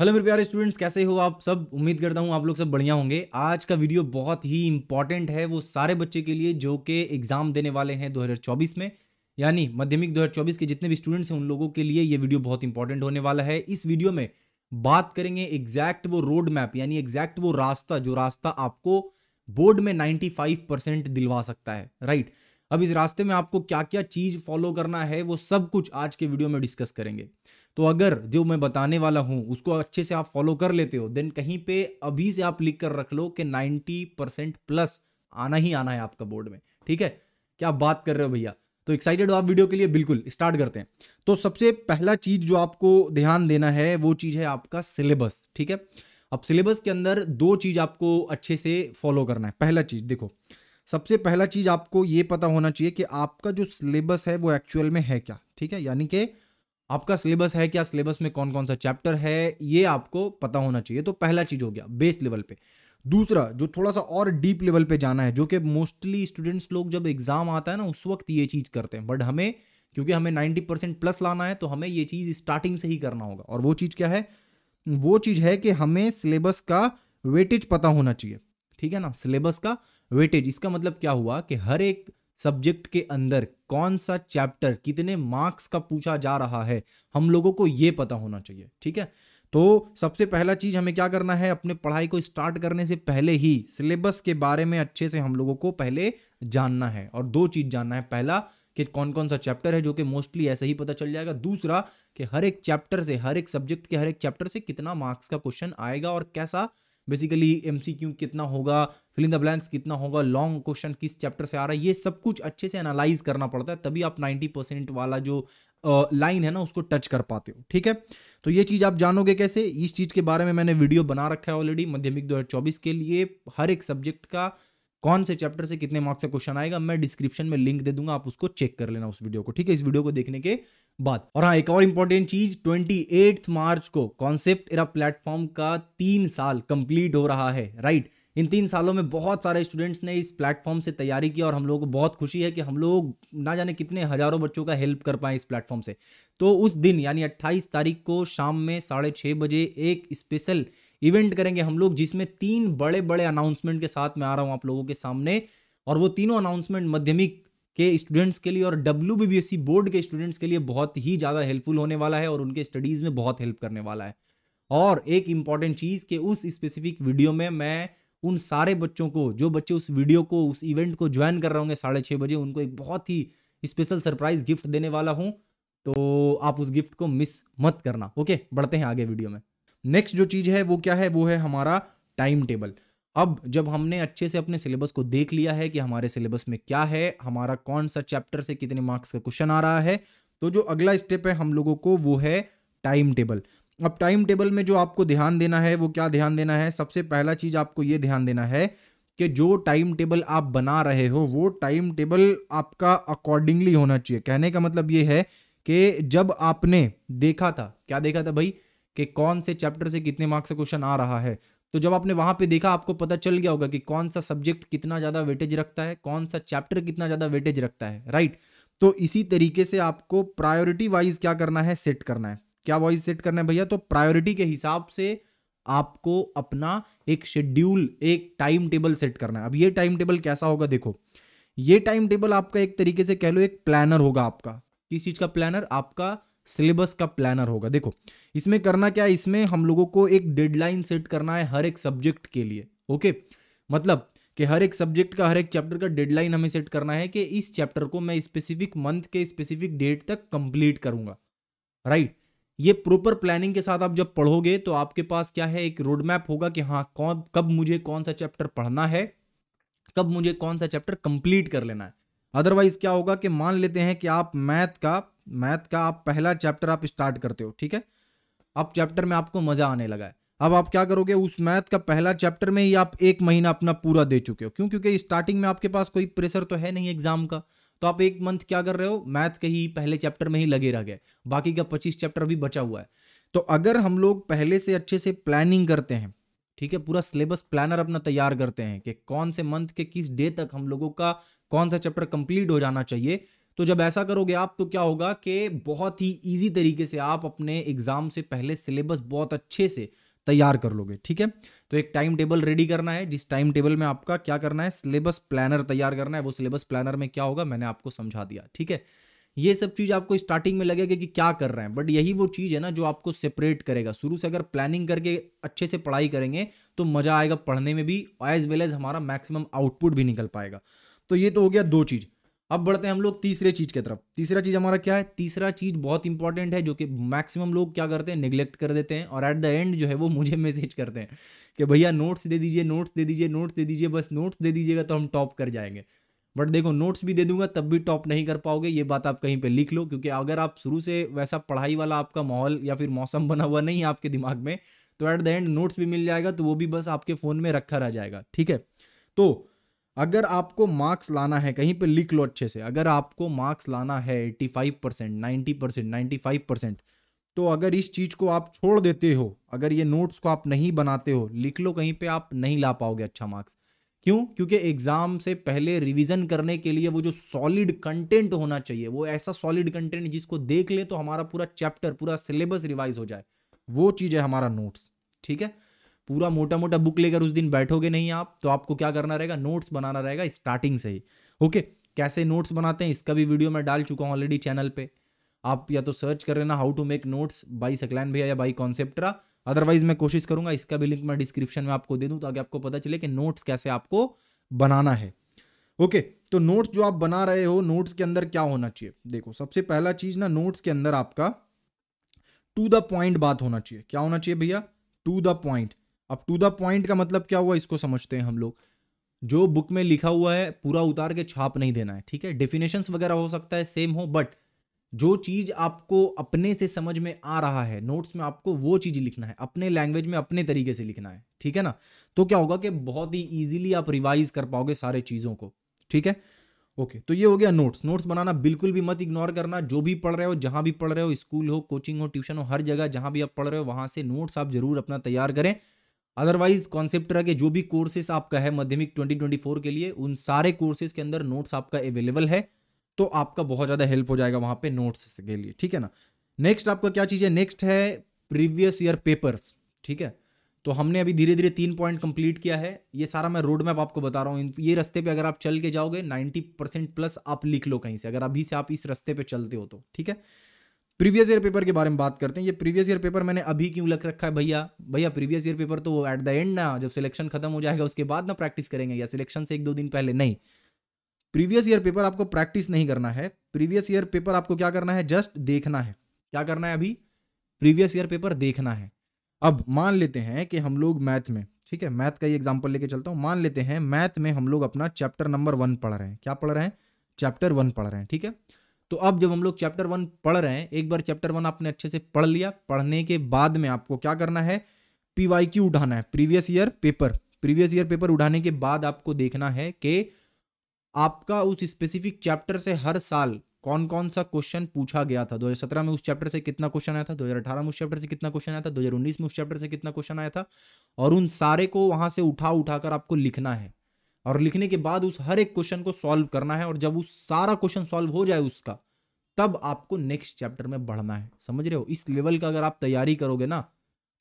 Hello मेरे प्यारे students कैसे हो आप सब उम्मीद करता हूँ आप लोग सब बढ़िया होंगे आज का वीडियो बहुत ही इंपॉर्टेंट है वो सारे बच्चे के लिए जो कि एग्ज़ाम देने वाले हैं 2024 में यानी माध्यमिक 2024 के जितने भी स्टूडेंट्स हैं उन लोगों के लिए ये वीडियो बहुत इंपॉर्टेंट होने वाला है इस वीडियो में बात करेंगे एग्जैक्ट वो रोड मैप यानी एग्जैक्ट वो रास्ता जो रास्ता आपको बोर्ड में नाइन्टी दिलवा सकता है राइट right? अब इस रास्ते में आपको क्या क्या चीज़ फॉलो करना है वो सब कुछ आज के वीडियो में डिस्कस करेंगे तो अगर जो मैं बताने वाला हूं उसको अच्छे से आप फॉलो कर लेते हो देन कहीं पे अभी से आप लिख कर रख लो कि 90 परसेंट प्लस आना ही आना है आपका बोर्ड में ठीक है क्या बात कर रहे हो भैया तो एक्साइटेड हो आप वीडियो के लिए बिल्कुल स्टार्ट करते हैं तो सबसे पहला चीज़ जो आपको ध्यान देना है वो चीज़ है आपका सिलेबस ठीक है अब सिलेबस के अंदर दो चीज़ आपको अच्छे से फॉलो करना है पहला चीज़ देखो सबसे पहला चीज़ आपको ये पता होना चाहिए कि आपका जो सिलेबस है वो एक्चुअल में है क्या ठीक है यानी कि आपका सिलेबस है क्या सिलेबस में कौन कौन सा चैप्टर है ये आपको पता होना चाहिए तो पहला चीज़ हो गया बेस लेवल पे दूसरा जो थोड़ा सा और डीप लेवल पे जाना है जो कि मोस्टली स्टूडेंट्स लोग जब एग्ज़ाम आता है ना उस वक्त ये चीज़ करते हैं बट हमें क्योंकि हमें नाइनटी परसेंट प्लस लाना है तो हमें ये चीज़ स्टार्टिंग से ही करना होगा और वो चीज़ क्या है वो चीज़ है कि हमें सिलेबस का वेटेज पता होना चाहिए ठीक है ना सिलेबस का वेटेज इसका मतलब क्या हुआ कि हर एक सब्जेक्ट के अंदर कौन सा चैप्टर कितने मार्क्स का पूछा जा रहा है हम लोगों को ये पता होना चाहिए ठीक है तो सबसे पहला चीज़ हमें क्या करना है अपने पढ़ाई को स्टार्ट करने से पहले ही सिलेबस के बारे में अच्छे से हम लोगों को पहले जानना है और दो चीज़ जानना है पहला कि कौन कौन सा चैप्टर है जो कि मोस्टली ऐसे ही पता चल जाएगा दूसरा कि हर एक चैप्टर से हर एक सब्जेक्ट के हर एक चैप्टर से कितना मार्क्स का क्वेश्चन आएगा और कैसा बेसिकली क्यू कितना होगा फिलिंग द ब्लैंक्स कितना होगा लॉन्ग क्वेश्चन किस चैप्टर से आ रहा है ये सब कुछ अच्छे से एनालाइज करना पड़ता है तभी आप 90 परसेंट वाला जो लाइन uh, है ना उसको टच कर पाते हो ठीक है तो ये चीज़ आप जानोगे कैसे इस चीज़ के बारे में मैंने वीडियो बना रखा है ऑलरेडी माध्यमिक चौबीस के लिए हर एक सब्जेक्ट का कौन से चैप्टर से कितने मार्क्स का क्वेश्चन आएगा मैं डिस्क्रिप्शन में लिंक दे दूंगा आप उसको चेक कर लेना उस वीडियो को ठीक है इस वीडियो को देखने के बाद और हाँ एक और इंपॉर्टेंट चीज ट्वेंटी मार्च को कॉन्सेप्ट इरा प्लेटफॉर्म का तीन साल कंप्लीट हो रहा है राइट इन तीन सालों में बहुत सारे स्टूडेंट्स ने इस प्लेटफॉर्म से तैयारी की और हम लोगों को बहुत खुशी है कि हम लोग ना जाने कितने हज़ारों बच्चों का हेल्प कर पाए इस प्लेटफॉर्म से तो उस दिन यानी 28 तारीख को शाम में साढ़े छः बजे एक स्पेशल इवेंट करेंगे हम लोग जिसमें तीन बड़े बड़े अनाउंसमेंट के साथ में आ रहा हूँ आप लोगों के सामने और वो तीनों अनाउंसमेंट माध्यमिक के स्टूडेंट्स के लिए और डब्ल्यू बोर्ड e के स्टूडेंट्स के लिए बहुत ही ज़्यादा हेल्पफुल होने वाला है और उनके स्टडीज़ में बहुत हेल्प करने वाला है और एक इम्पॉर्टेंट चीज़ के उस स्पेसिफिक वीडियो में मैं उन सारे बच्चों को जो बच्चे उस वीडियो को उस इवेंट को ज्वाइन कर रहे होंगे साढ़े छः बजे उनको एक बहुत ही स्पेशल सरप्राइज गिफ्ट देने वाला हूँ तो आप उस गिफ्ट को मिस मत करना ओके बढ़ते हैं आगे वीडियो में नेक्स्ट जो चीज़ है वो क्या है वो है हमारा टाइम टेबल अब जब हमने अच्छे से अपने सिलेबस को देख लिया है कि हमारे सिलेबस में क्या है हमारा कौन सा चैप्टर से कितने मार्क्स का क्वेश्चन आ रहा है तो जो अगला स्टेप है हम लोगों को वो है टाइम टेबल अब टाइम टेबल में जो आपको ध्यान देना है वो क्या ध्यान देना है सबसे पहला चीज़ आपको ये ध्यान देना है कि जो टाइम टेबल आप बना रहे हो वो टाइम टेबल आपका अकॉर्डिंगली होना चाहिए कहने का मतलब ये है कि जब आपने देखा था क्या देखा था भाई कि कौन से चैप्टर से कितने मार्क्स से क्वेश्चन आ रहा है तो जब आपने वहां पे देखा आपको पता चल गया होगा कि कौन सा सब्जेक्ट कितना ज़्यादा वेटेज रखता है कौन सा चैप्टर कितना ज़्यादा वेटेज रखता है राइट तो इसी तरीके से आपको प्रायोरिटी वाइज क्या करना है सेट करना है क्या वाइज सेट करना है भैया तो प्रायोरिटी के हिसाब से आपको अपना एक शेड्यूल एक टाइम टेबल सेट करना है अब ये टाइम टेबल कैसा होगा देखो ये टाइम टेबल आपका एक तरीके से कह लो एक प्लानर होगा आपका किस चीज़ का प्लानर आपका सिलेबस का प्लानर होगा देखो इसमें करना क्या है इसमें हम लोगों को एक डेडलाइन सेट करना है हर एक सब्जेक्ट के लिए ओके मतलब कि हर एक सब्जेक्ट का हर एक चैप्टर का डेडलाइन हमें सेट करना है कि इस चैप्टर को मैं स्पेसिफिक मंथ के स्पेसिफिक डेट तक कंप्लीट करूंगा राइट ये प्रॉपर प्लानिंग के साथ आप जब पढ़ोगे तो आपके पास क्या है एक रोड मैप होगा कि हाँ कौन कब मुझे कौन सा चैप्टर पढ़ना है कब मुझे कौन सा चैप्टर कंप्लीट कर लेना है अदरवाइज क्या होगा कि मान लेते हैं कि आप मैथ का मैथ का आप पहला चैप्टर आप स्टार्ट करते हो ठीक है अब चैप्टर में आपको मज़ा आने लगा है अब आप क्या करोगे उस मैथ का पहला चैप्टर में ही आप एक महीना अपना पूरा दे चुके हो क्यों क्योंकि स्टार्टिंग में आपके पास कोई प्रेशर तो है नहीं एग्जाम का तो आप एक मंथ क्या कर रहे हो मैथ के ही पहले चैप्टर में ही लगे रह गए बाकी का पच्चीस चैप्टर भी बचा हुआ है तो अगर हम लोग पहले से अच्छे से प्लानिंग करते हैं ठीक है पूरा सिलेबस प्लानर अपना तैयार करते हैं कि कौन से मंथ के किस डे तक हम लोगों का कौन सा चैप्टर कंप्लीट हो जाना चाहिए तो जब ऐसा करोगे आप तो क्या होगा कि बहुत ही ईजी तरीके से आप अपने एग्जाम से पहले सिलेबस बहुत अच्छे से तैयार कर लोगे ठीक है तो एक टाइम टेबल रेडी करना है जिस टाइम टेबल में आपका क्या करना है सिलेबस प्लानर तैयार करना है वो सिलेबस प्लानर में क्या होगा मैंने आपको समझा दिया ठीक है ये सब चीज़ आपको स्टार्टिंग में लगेगा कि क्या कर रहे हैं बट यही वो चीज़ है ना जो आपको सेपरेट करेगा शुरू से अगर प्लानिंग करके अच्छे से पढ़ाई करेंगे तो मज़ा आएगा पढ़ने में भी एज वेल एज हमारा मैक्सिमम आउटपुट भी निकल पाएगा तो ये तो हो गया दो चीज़ अब बढ़ते हैं हम लोग तीसरे चीज़ की तरफ तीसरा चीज़ हमारा क्या है तीसरा चीज़ बहुत इंपॉर्टेंट है जो कि मैक्सिमम लोग क्या करते हैं निगलेक्ट कर देते हैं और एट द एंड जो है वो मुझे मैसेज करते हैं कि भैया नोट्स दे दीजिए नोट्स दे दीजिए नोट्स दे दीजिए बस नोट्स दे दीजिएगा तो हम टॉप कर जाएंगे बट देखो नोट्स भी दे दूंगा तब भी टॉप नहीं कर पाओगे ये बात आप कहीं पर लिख लो क्योंकि अगर आप शुरू से वैसा पढ़ाई वाला आपका माहौल या फिर मौसम बना हुआ नहीं है आपके दिमाग में तो एट द एंड नोट्स भी मिल जाएगा तो वो भी बस आपके फ़ोन में रखा रह जाएगा ठीक है तो अगर आपको मार्क्स लाना है कहीं पे लिख लो अच्छे से अगर आपको मार्क्स लाना है 85 percent ninety percent ninety five percent तो अगर इस चीज़ को आप छोड़ देते हो अगर ये नोट्स को आप नहीं बनाते हो लिख लो कहीं पे आप नहीं ला पाओगे अच्छा मार्क्स क्यों क्योंकि एग्ज़ाम से पहले रिवीजन करने के लिए वो जो सॉलिड कंटेंट होना चाहिए वो ऐसा सॉलिड कंटेंट जिसको देख ले तो हमारा पूरा चैप्टर पूरा सिलेबस रिवाइज हो जाए वो चीज़ है हमारा नोट्स ठीक है पूरा मोटा मोटा बुक लेकर उस दिन बैठोगे नहीं आप तो आपको क्या करना रहेगा नोट्स बनाना रहेगा स्टार्टिंग से ही ओके कैसे नोट्स बनाते हैं इसका भी वीडियो मैं डाल चुका हूँ ऑलरेडी चैनल पे आप या तो सर्च कर लेना how to make notes by Saqlain भैया या बाई कॉन्सेप्टरा अदरवाइज मैं कोशिश करूंगा इसका भी लिंक मैं डिस्क्रिप्शन में आपको दे दूँ ताकि आपको पता चले कि नोट्स कैसे आपको बनाना है ओके okay, तो नोट्स जो आप बना रहे हो नोट्स के अंदर क्या होना चाहिए देखो सबसे पहला चीज ना नोट्स के अंदर आपका टू द पॉइंट बात होना चाहिए क्या होना चाहिए भैया टू द पॉइंट अब टू द पॉइंट का मतलब क्या हुआ इसको समझते हैं हम लोग जो बुक में लिखा हुआ है पूरा उतार के छाप नहीं देना है ठीक है डेफिनेशंस वगैरह हो सकता है सेम हो बट जो चीज़ आपको अपने से समझ में आ रहा है नोट्स में आपको वो चीज़ लिखना है अपने लैंग्वेज में अपने तरीके से लिखना है ठीक है ना तो क्या होगा कि बहुत ही ईजिली आप रिवाइज कर पाओगे सारे चीज़ों को ठीक है ओके तो ये हो गया नोट्स नोट्स बनाना बिल्कुल भी मत इग्नोर करना जो भी पढ़ रहे हो जहां भी पढ़ रहे हो स्कूल हो कोचिंग हो ट्यूशन हो हर जगह जहां भी आप पढ़ रहे हो वहां से नोट्स आप जरूर अपना तैयार करें अदरवाइज कॉन्सेप्ट के जो भी कोर्सेस आपका है माध्यमिक 2024 के लिए उन सारे कोर्सेज के अंदर नोट्स आपका अवेलेबल है तो आपका बहुत ज़्यादा हेल्प हो जाएगा वहाँ पे नोट्स के लिए ठीक है ना नेक्स्ट आपका क्या चीज़ है नेक्स्ट है प्रीवियस ईयर पेपर्स ठीक है तो हमने अभी धीरे धीरे तीन पॉइंट कंप्लीट किया है ये सारा मैं रोड मैप आपको बता रहा हूँ ये रस्ते पे अगर आप चल के जाओगे नाइन्टी परसेंट प्लस आप लिख लो कहीं से अगर अभी से आप इस रस्ते पे चलते हो तो ठीक है प्रीवियस ईयर पेपर के बारे में बात करते हैं ये प्रीवियस ईयर पेपर मैंने अभी क्यों लग रखा है भैया भैया प्रीवियस ईयर पेपर तो एट द एंड ना जब सिलेक्शन खत्म हो जाएगा उसके बाद ना प्रैक्टिस करेंगे या सिलेक्शन से एक दो दिन पहले नहीं प्रीवियस ईयर पेपर आपको प्रैक्टिस नहीं करना है प्रीवियस ईयर पेपर आपको क्या करना है जस्ट देखना है क्या करना है अभी प्रीवियस ईयर पेपर देखना है अब मान लेते हैं कि हम लोग मैथ में ठीक है मैथ का ही एग्जाम्पल लेके चलता हूँ मान लेते हैं मैथ में हम लोग अपना चैप्टर नंबर वन पढ़ रहे हैं क्या पढ़ रहे हैं चैप्टर वन पढ़ रहे हैं ठीक है तो अब जब हम लोग चैप्टर वन पढ़ रहे हैं एक बार चैप्टर वन आपने अच्छे से पढ़ लिया पढ़ने के बाद में आपको क्या करना है क्यू उठाना है previous year paper previous year paper उठाने के बाद आपको देखना है कि आपका उस स्पेसिफिक चैप्टर से हर साल कौन कौन सा क्वेश्चन पूछा गया था 2017 में उस चैप्टर से कितना क्वेश्चन आया था 2018 में उस चैप्टर से कितना क्वेश्चन आया था 2019 में उस चैप्टर से कितना क्वेश्चन आया था और उन सारे को वहां से उठा उठाकर आपको लिखना है और लिखने के बाद उस हर एक क्वेश्चन को सॉल्व करना है और जब उस सारा क्वेश्चन सॉल्व हो जाए उसका तब आपको नेक्स्ट चैप्टर में बढ़ना है समझ रहे हो इस लेवल का अगर आप तैयारी करोगे ना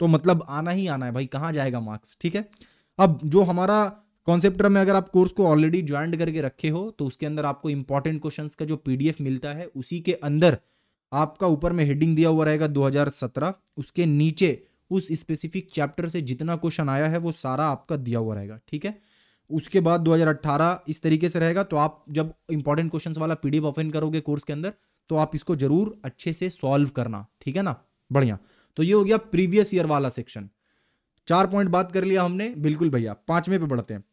तो मतलब आना ही आना है भाई कहाँ जाएगा मार्क्स ठीक है अब जो हमारा कॉन्सेप्टर में अगर आप कोर्स को ऑलरेडी ज्वाइन करके रखे हो तो उसके अंदर आपको इंपॉर्टेंट क्वेश्चन का जो पीडीएफ मिलता है उसी के अंदर आपका ऊपर में हेडिंग दिया हुआ रहेगा 2017 उसके नीचे उस स्पेसिफिक चैप्टर से जितना क्वेश्चन आया है वो सारा आपका दिया हुआ रहेगा ठीक है उसके बाद 2018 इस तरीके से रहेगा तो आप जब इंपॉर्टेंट क्वेश्चंस वाला पीडीएफ ऑफ करोगे कोर्स के अंदर तो आप इसको जरूर अच्छे से सॉल्व करना ठीक है ना बढ़िया तो ये हो गया प्रीवियस ईयर वाला सेक्शन चार पॉइंट बात कर लिया हमने बिल्कुल भैया पांचवें पे बढ़ते हैं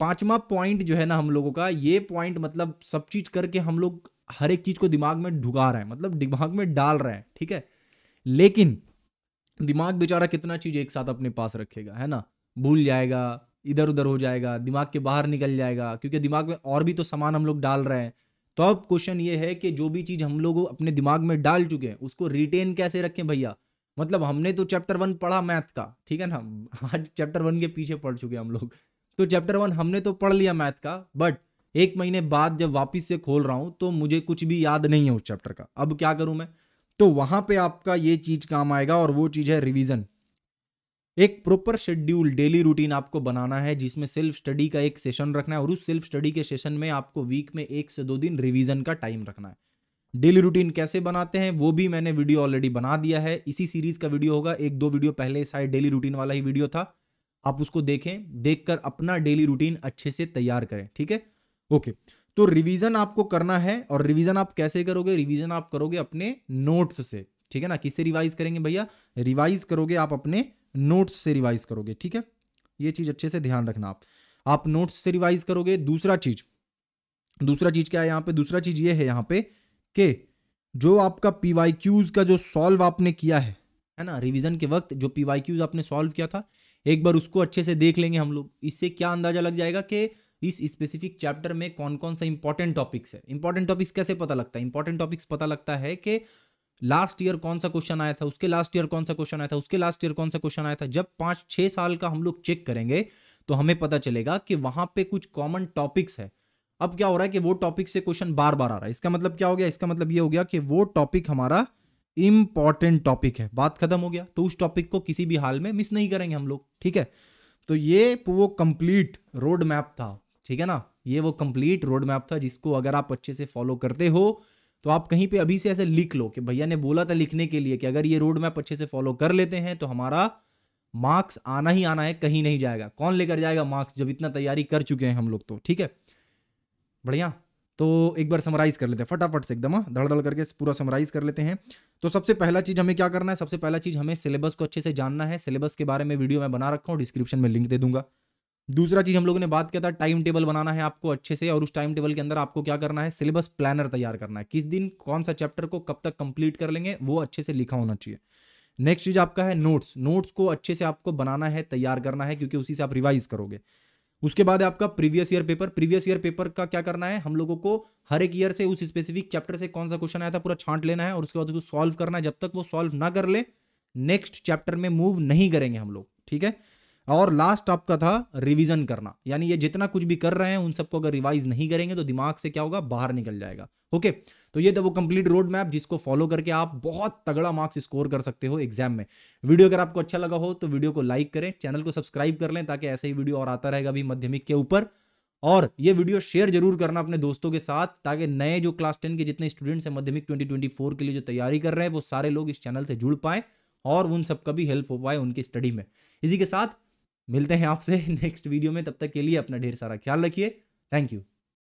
पांचवा पॉइंट जो है ना हम लोगों का ये पॉइंट मतलब सब चीज करके हम लोग हर एक चीज को दिमाग में ढुका रहे हैं मतलब दिमाग में डाल रहे हैं ठीक है लेकिन दिमाग बेचारा कितना चीज एक साथ अपने पास रखेगा है ना भूल जाएगा इधर उधर हो जाएगा दिमाग के बाहर निकल जाएगा क्योंकि दिमाग में और भी तो सामान हम लोग डाल रहे हैं तो अब क्वेश्चन ये है कि जो भी चीज़ हम लोग अपने दिमाग में डाल चुके हैं उसको रिटेन कैसे रखें भैया मतलब हमने तो चैप्टर वन पढ़ा मैथ का ठीक है ना आज चैप्टर वन के पीछे पढ़ चुके हैं हम लोग तो चैप्टर वन हमने तो पढ़ लिया मैथ का बट एक महीने बाद जब वापस से खोल रहा हूँ तो मुझे कुछ भी याद नहीं है उस चैप्टर का अब क्या करूँ मैं तो वहाँ पर आपका ये चीज़ काम आएगा और वो चीज़ है रिविजन एक प्रॉपर शेड्यूल डेली रूटीन आपको बनाना है जिसमें सेल्फ स्टडी का एक सेशन रखना है और उस सेल्फ स्टडी के सेशन में आपको वीक में एक से दो दिन रिवीजन का टाइम रखना है डेली रूटीन कैसे बनाते हैं वो भी मैंने वीडियो ऑलरेडी बना दिया है इसी सीरीज का वीडियो होगा एक दो वीडियो पहले शायद डेली रूटीन वाला ही वीडियो था आप उसको देखें देखकर अपना डेली रूटीन अच्छे से तैयार करें ठीक है ओके तो रिवीजन आपको करना है और रिवीजन आप कैसे करोगे रिवीजन आप करोगे अपने नोट्स से ठीक है ना किससे रिवाइज करेंगे भैया रिवाइज करोगे आप अपने नोट्स से रिवाइज करोगे ठीक है ये चीज़ अच्छे से ध्यान रखना आप आप नोट्स से रिवाइज करोगे दूसरा चीज दूसरा चीज क्या है यहाँ पे दूसरा चीज ये है यहाँ पे कि जो आपका पी क्यूज का जो सॉल्व आपने किया है है ना रिवीजन के वक्त जो पी क्यूज आपने सॉल्व किया था एक बार उसको अच्छे से देख लेंगे हम लोग इससे क्या अंदाजा लग जाएगा कि इस स्पेसिफिक चैप्टर में कौन कौन सा इंपॉर्टेंट टॉपिक्स है इंपॉर्टेंट टॉपिक्स कैसे पता लगता है इंपॉर्टेंट टॉपिक्स पता लगता है कि लास्ट ईयर कौन सा क्वेश्चन आया था उसके लास्ट ईयर कौन सा क्वेश्चन आया था उसके लास्ट ईयर कौन सा क्वेश्चन आया था जब पांच छह साल का हम लोग चेक करेंगे तो हमें पता चलेगा कि वहां पे कुछ कॉमन टॉपिक्स है अब क्या हो रहा है कि वो टॉपिक से क्वेश्चन बार बार आ रहा है इसका मतलब क्या हो गया इसका मतलब ये हो गया कि वो टॉपिक हमारा इंपॉर्टेंट टॉपिक है बात खत्म हो गया तो उस टॉपिक को किसी भी हाल में मिस नहीं करेंगे हम लोग ठीक है तो ये वो कंप्लीट रोड मैप था ठीक है ना ये वो कंप्लीट रोड मैप था जिसको अगर आप अच्छे से फॉलो करते हो तो आप कहीं पे अभी से ऐसे लिख लो कि भैया ने बोला था लिखने के लिए कि अगर ये रोड मैप अच्छे से फॉलो कर लेते हैं तो हमारा मार्क्स आना ही आना है कहीं नहीं जाएगा कौन लेकर जाएगा मार्क्स जब इतना तैयारी कर चुके हैं हम लोग तो ठीक है बढ़िया तो एक बार समराइज कर लेते हैं फटाफट से एकदम हाँ, धड़ धड़ करके पूरा समराइज कर लेते हैं तो सबसे पहला चीज़ हमें क्या करना है सबसे पहला चीज़ हमें सिलेबस को अच्छे से जानना है सिलेबस के बारे में वीडियो मैं बना रखा हूँ डिस्क्रिप्शन में लिंक दे दूंगा दूसरा चीज हम लोगों ने बात किया था टाइम टेबल बनाना है आपको अच्छे से और उस टाइम टेबल के अंदर आपको क्या करना है सिलेबस प्लानर तैयार करना है किस दिन कौन सा चैप्टर को कब तक कंप्लीट कर लेंगे वो अच्छे से लिखा होना चाहिए नेक्स्ट चीज आपका है नोट्स नोट्स को अच्छे से आपको बनाना है तैयार करना है क्योंकि उसी से आप रिवाइज करोगे उसके बाद आपका previous year paper previous year paper का क्या करना है हम लोगों को हर एक ईयर से उस स्पेसिफिक चैप्टर से कौन सा क्वेश्चन आया था पूरा छांट लेना है और उसके बाद उसको सॉल्व करना है जब तक वो सॉल्व ना कर ले नेक्स्ट चैप्टर में मूव नहीं करेंगे हम लोग ठीक है और लास्ट आपका था रिवीजन करना यानी ये जितना कुछ भी कर रहे हैं उन सबको अगर रिवाइज नहीं करेंगे तो दिमाग से क्या होगा बाहर निकल जाएगा ओके तो ये था वो कंप्लीट रोड मैप जिसको फॉलो करके आप बहुत तगड़ा मार्क्स स्कोर कर सकते हो एग्जाम में वीडियो अगर आपको अच्छा लगा हो तो वीडियो को लाइक करें चैनल को सब्सक्राइब कर लें ताकि ऐसे ही वीडियो और आता रहेगा अभी माध्यमिक के ऊपर और ये वीडियो शेयर जरूर करना अपने दोस्तों के साथ ताकि नए जो क्लास टेन के जितने स्टूडेंट्स हैं माध्यमिक ट्वेंटी के लिए जो तैयारी कर रहे हैं वो सारे लोग इस चैनल से जुड़ पाए और उन सबका भी हेल्प हो पाए उनकी स्टडी में इसी के साथ मिलते हैं आपसे नेक्स्ट वीडियो में तब तक के लिए अपना ढेर सारा ख्याल रखिए थैंक यू